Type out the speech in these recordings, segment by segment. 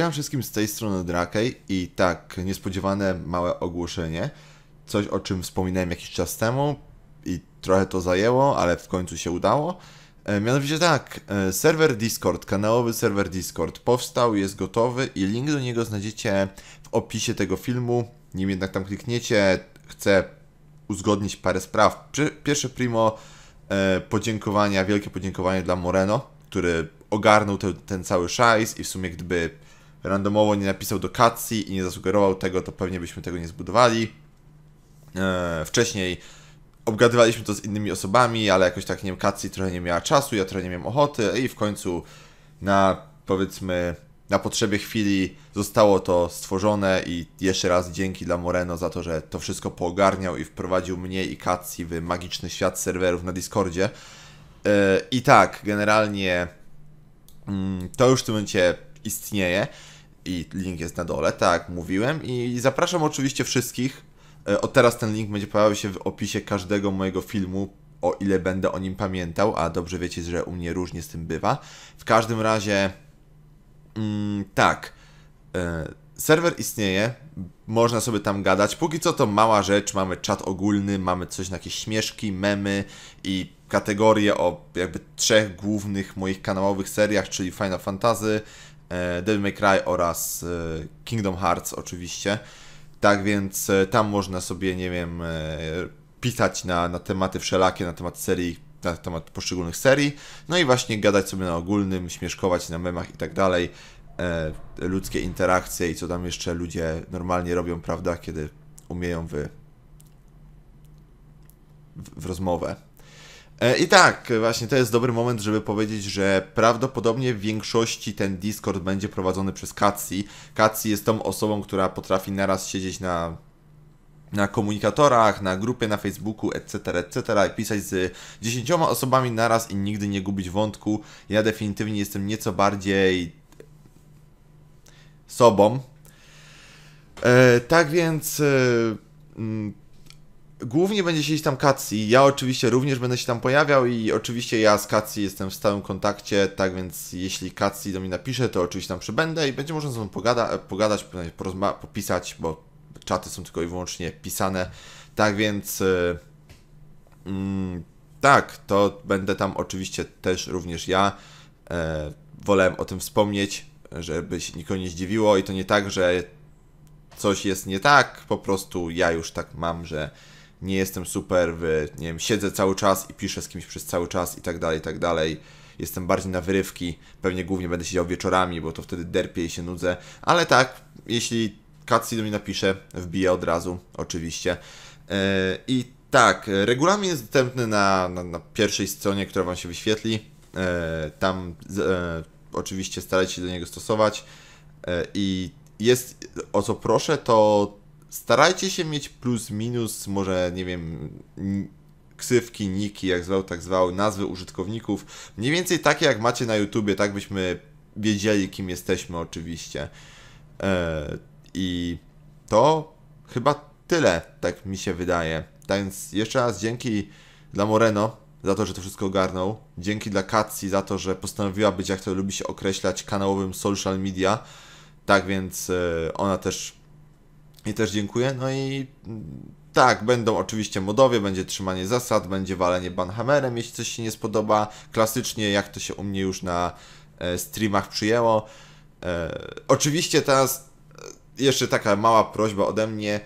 Cześć wszystkim z tej strony Drakej i tak, niespodziewane małe ogłoszenie. Coś o czym wspominałem jakiś czas temu i trochę to zajęło, ale w końcu się udało. E, mianowicie tak, server serwer Discord, kanałowy serwer Discord powstał, jest gotowy i link do niego znajdziecie w opisie tego filmu. Nim jednak tam klikniecie, chcę uzgodnić parę spraw. Pierwsze primo e, podziękowania, wielkie podziękowanie dla Moreno, który ogarnął te, ten cały szajs i w sumie gdyby randomowo nie napisał do Katsi i nie zasugerował tego, to pewnie byśmy tego nie zbudowali. Eee, wcześniej obgadywaliśmy to z innymi osobami, ale jakoś tak, nie wiem, Katsi trochę nie miała czasu, ja trochę nie miałem ochoty i w końcu na, powiedzmy, na potrzebie chwili zostało to stworzone i jeszcze raz dzięki dla Moreno za to, że to wszystko poogarniał i wprowadził mnie i Katsi w magiczny świat serwerów na Discordzie. Eee, I tak, generalnie mm, to już w tym momencie istnieje i link jest na dole, tak mówiłem. I zapraszam oczywiście wszystkich. E, Od teraz ten link będzie pojawiał się w opisie każdego mojego filmu, o ile będę o nim pamiętał, a dobrze wiecie, że u mnie różnie z tym bywa. W każdym razie, mm, tak, e, serwer istnieje, można sobie tam gadać. Póki co to mała rzecz, mamy czat ogólny, mamy coś na jakieś śmieszki, memy i kategorie o jakby trzech głównych moich kanałowych seriach, czyli Final Fantasy, E, Devil May Cry oraz e, Kingdom Hearts oczywiście. Tak więc e, tam można sobie, nie wiem, pisać na, na tematy wszelakie, na temat serii, na temat poszczególnych serii, no i właśnie gadać sobie na ogólnym, śmieszkować na memach i tak dalej, ludzkie interakcje i co tam jeszcze ludzie normalnie robią, prawda, kiedy umieją w, w, w rozmowę. E, I tak, właśnie to jest dobry moment, żeby powiedzieć, że prawdopodobnie w większości ten Discord będzie prowadzony przez Katsi. Katsi jest tą osobą, która potrafi naraz siedzieć na na komunikatorach, na grupie na Facebooku, etc., etc., i pisać z dziesięcioma osobami naraz i nigdy nie gubić wątku. Ja definitywnie jestem nieco bardziej sobą. E, tak więc e, mm, Głównie będzie się tam Kacji. Ja oczywiście również będę się tam pojawiał i oczywiście ja z Kacji jestem w stałym kontakcie, tak więc jeśli Kacji do mnie napisze, to oczywiście tam przybędę i będzie można ze mną pogada pogadać, popisać, bo czaty są tylko i wyłącznie pisane. Tak więc yy, tak, to będę tam oczywiście też również ja. Yy, wolałem o tym wspomnieć, żeby się nikogo nie zdziwiło i to nie tak, że coś jest nie tak, po prostu ja już tak mam, że nie jestem super, w, nie wiem, siedzę cały czas i piszę z kimś przez cały czas i tak dalej, i tak dalej. Jestem bardziej na wyrywki, pewnie głównie będę siedział wieczorami, bo to wtedy derpię i się nudzę, ale tak, jeśli Katsi do mnie napisze, wbiję od razu, oczywiście. Yy, I tak, regulamin jest dostępny na, na, na, pierwszej stronie, która Wam się wyświetli. Yy, tam yy, oczywiście starajcie się do niego stosować i jest, o co proszę, to starajcie się mieć plus minus, może nie wiem, ksywki, niki, jak zwał, tak zwał, nazwy użytkowników, mniej więcej takie jak macie na YouTubie, tak byśmy wiedzieli, kim jesteśmy oczywiście. E, I to chyba tyle, tak mi się wydaje. Tak więc jeszcze raz dzięki dla Moreno za to, że to wszystko ogarnął. Dzięki dla Katsi za to, że postanowiła być, jak to lubi się określać, kanałowym social media. Tak więc e, ona też i też dziękuję. No i mm, tak, będą oczywiście modowie, będzie trzymanie zasad, będzie walenie banhammerem, jeśli coś się nie spodoba. Klasycznie, jak to się u mnie już na e, streamach przyjęło. E, oczywiście teraz e, jeszcze taka mała prośba ode mnie.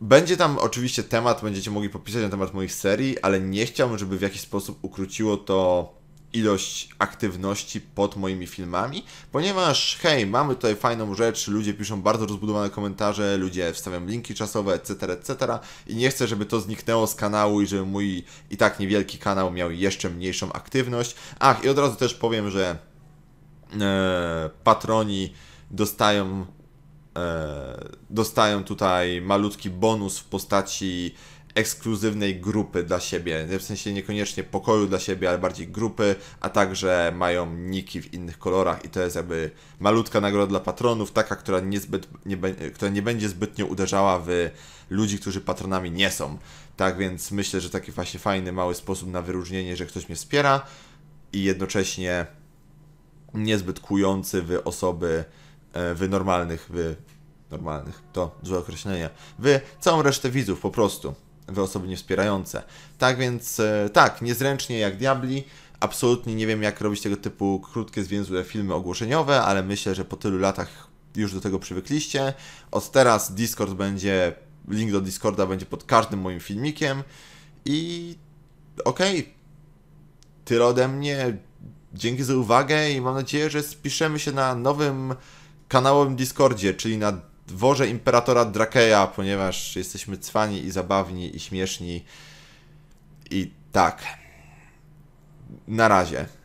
Będzie tam oczywiście temat, będziecie mogli popisać na temat moich serii, ale nie chciałbym, żeby w jakiś sposób ukróciło to ilość aktywności pod moimi filmami, ponieważ hej, mamy tutaj fajną rzecz, ludzie piszą bardzo rozbudowane komentarze, ludzie wstawiają linki czasowe, etc., etc. i nie chcę, żeby to zniknęło z kanału i żeby mój i tak niewielki kanał miał jeszcze mniejszą aktywność. Ach, i od razu też powiem, że e, patroni dostają e, dostają tutaj malutki bonus w postaci ekskluzywnej grupy dla siebie, w sensie niekoniecznie pokoju dla siebie, ale bardziej grupy, a także mają niki w innych kolorach i to jest jakby malutka nagroda dla patronów, taka, która, niezbyt, nie, która nie będzie zbytnio uderzała w ludzi, którzy patronami nie są. Tak więc myślę, że taki właśnie fajny, mały sposób na wyróżnienie, że ktoś mnie wspiera i jednocześnie niezbyt kujący w osoby, e, w normalnych, w normalnych, to złe określenie, w całą resztę widzów po prostu wy osoby niewspierające. Tak więc, e, tak, niezręcznie jak diabli. Absolutnie nie wiem, jak robić tego typu krótkie, zwięzłe filmy ogłoszeniowe, ale myślę, że po tylu latach już do tego przywykliście. Od teraz Discord będzie, link do Discorda będzie pod każdym moim filmikiem. I okej, okay. tyle ode mnie. Dzięki za uwagę i mam nadzieję, że spiszemy się na nowym kanałowym Discordzie, czyli na dworze imperatora Drakeja, ponieważ jesteśmy cwani i zabawni i śmieszni. I tak. Na razie.